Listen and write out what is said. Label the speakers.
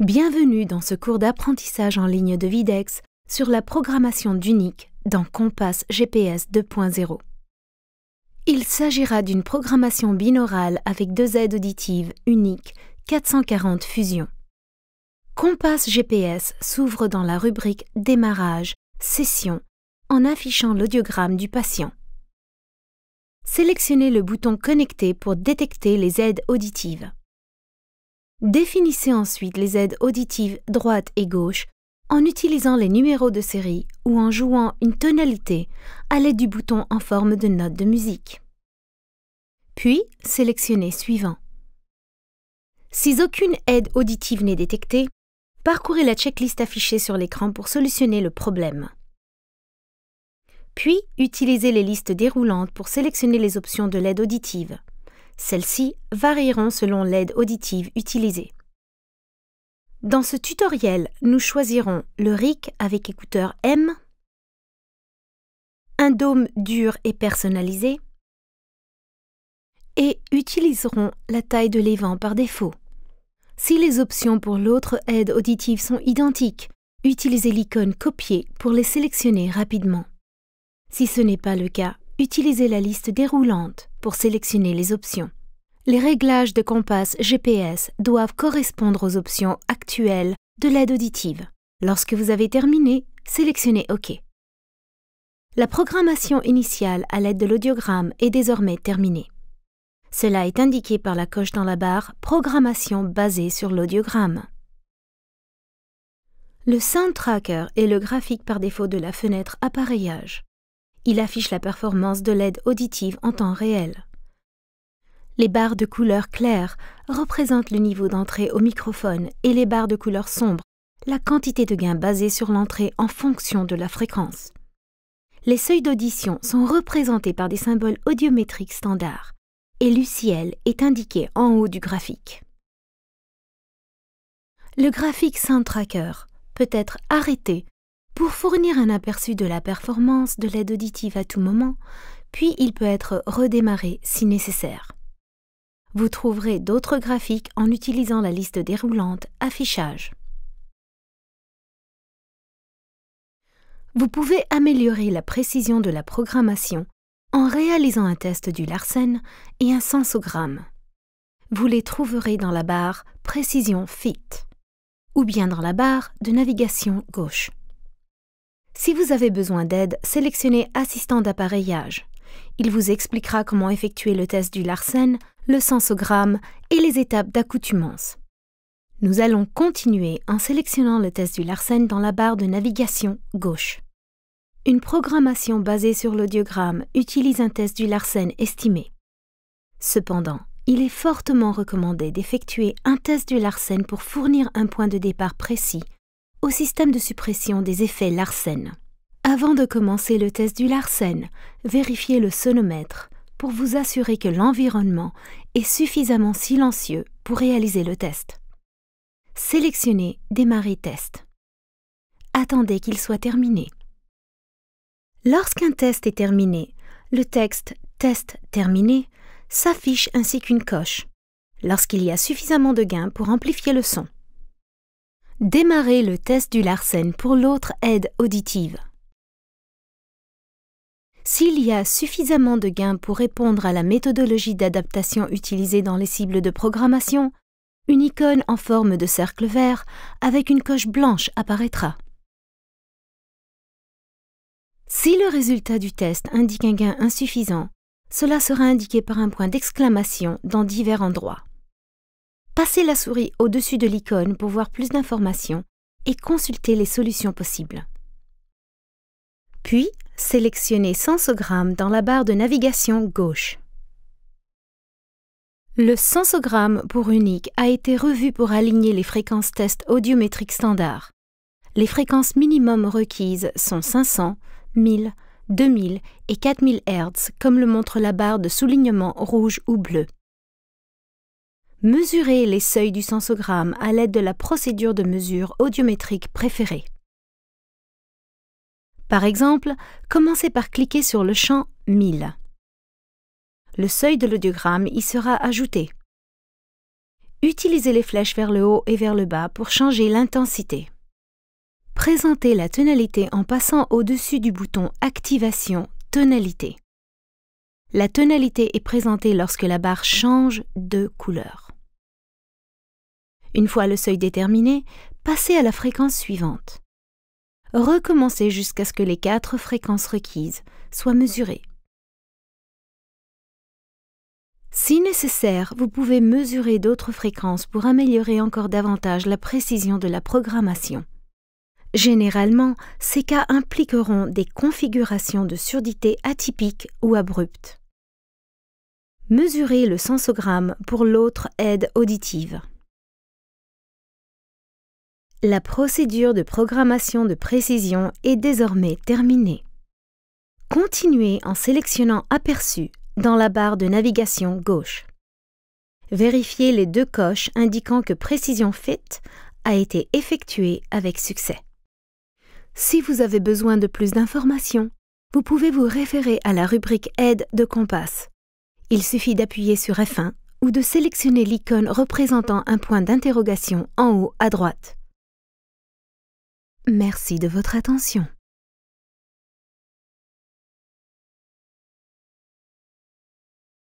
Speaker 1: Bienvenue dans ce cours d'apprentissage en ligne de Videx sur la programmation d'unique dans Compass GPS 2.0. Il s'agira d'une programmation binaurale avec deux aides auditives uniques 440 Fusion. Compass GPS s'ouvre dans la rubrique Démarrage, Session, en affichant l'audiogramme du patient. Sélectionnez le bouton Connecter pour détecter les aides auditives. Définissez ensuite les aides auditives droite et gauche en utilisant les numéros de série ou en jouant une tonalité à l'aide du bouton en forme de note de musique. Puis, sélectionnez Suivant. Si aucune aide auditive n'est détectée, parcourez la checklist affichée sur l'écran pour solutionner le problème. Puis, utilisez les listes déroulantes pour sélectionner les options de l'aide auditive. Celles-ci varieront selon l'aide auditive utilisée. Dans ce tutoriel, nous choisirons le RIC avec écouteur M, un dôme dur et personnalisé, et utiliserons la taille de l'évent par défaut. Si les options pour l'autre aide auditive sont identiques, utilisez l'icône Copier pour les sélectionner rapidement. Si ce n'est pas le cas, utilisez la liste déroulante pour sélectionner les options. Les réglages de compas GPS doivent correspondre aux options actuelles de l'aide auditive. Lorsque vous avez terminé, sélectionnez OK. La programmation initiale à l'aide de l'audiogramme est désormais terminée. Cela est indiqué par la coche dans la barre Programmation basée sur l'audiogramme. Le Sound Tracker est le graphique par défaut de la fenêtre Appareillage il affiche la performance de l'aide auditive en temps réel. Les barres de couleur claire représentent le niveau d'entrée au microphone et les barres de couleur sombre, la quantité de gain basée sur l'entrée en fonction de la fréquence. Les seuils d'audition sont représentés par des symboles audiométriques standards et l'UCL est indiqué en haut du graphique. Le graphique Sound Tracker peut être arrêté pour fournir un aperçu de la performance de l'aide auditive à tout moment, puis il peut être redémarré si nécessaire. Vous trouverez d'autres graphiques en utilisant la liste déroulante Affichage. Vous pouvez améliorer la précision de la programmation en réalisant un test du Larsen et un sensogramme. Vous les trouverez dans la barre Précision Fit ou bien dans la barre de navigation gauche. Si vous avez besoin d'aide, sélectionnez Assistant d'appareillage. Il vous expliquera comment effectuer le test du Larsen, le sensogramme et les étapes d'accoutumance. Nous allons continuer en sélectionnant le test du Larsen dans la barre de navigation gauche. Une programmation basée sur l'audiogramme utilise un test du Larsen estimé. Cependant, il est fortement recommandé d'effectuer un test du Larsen pour fournir un point de départ précis au système de suppression des effets Larsen. Avant de commencer le test du Larsen, vérifiez le sonomètre pour vous assurer que l'environnement est suffisamment silencieux pour réaliser le test. Sélectionnez Démarrer test. Attendez qu'il soit terminé. Lorsqu'un test est terminé, le texte Test terminé s'affiche ainsi qu'une coche, lorsqu'il y a suffisamment de gain pour amplifier le son. Démarrer le test du Larsen pour l'autre aide auditive. S'il y a suffisamment de gains pour répondre à la méthodologie d'adaptation utilisée dans les cibles de programmation, une icône en forme de cercle vert avec une coche blanche apparaîtra. Si le résultat du test indique un gain insuffisant, cela sera indiqué par un point d'exclamation dans divers endroits. Passez la souris au-dessus de l'icône pour voir plus d'informations et consulter les solutions possibles. Puis, sélectionnez Sensogramme dans la barre de navigation gauche. Le sensogramme pour unique a été revu pour aligner les fréquences test audiométriques standard. Les fréquences minimum requises sont 500, 1000, 2000 et 4000 Hz comme le montre la barre de soulignement rouge ou bleu. Mesurez les seuils du sensogramme à l'aide de la procédure de mesure audiométrique préférée. Par exemple, commencez par cliquer sur le champ 1000. Le seuil de l'audiogramme y sera ajouté. Utilisez les flèches vers le haut et vers le bas pour changer l'intensité. Présentez la tonalité en passant au-dessus du bouton Activation Tonalité. La tonalité est présentée lorsque la barre change de couleur. Une fois le seuil déterminé, passez à la fréquence suivante. Recommencez jusqu'à ce que les quatre fréquences requises soient mesurées. Si nécessaire, vous pouvez mesurer d'autres fréquences pour améliorer encore davantage la précision de la programmation. Généralement, ces cas impliqueront des configurations de surdité atypiques ou abruptes. Mesurez le sensogramme pour l'autre aide auditive. La procédure de programmation de précision est désormais terminée. Continuez en sélectionnant Aperçu dans la barre de navigation gauche. Vérifiez les deux coches indiquant que Précision faite » a été effectuée avec succès. Si vous avez besoin de plus d'informations, vous pouvez vous référer à la rubrique Aide de Compass. Il suffit d'appuyer sur F1 ou de sélectionner l'icône représentant un point d'interrogation en haut à droite. Merci de votre attention.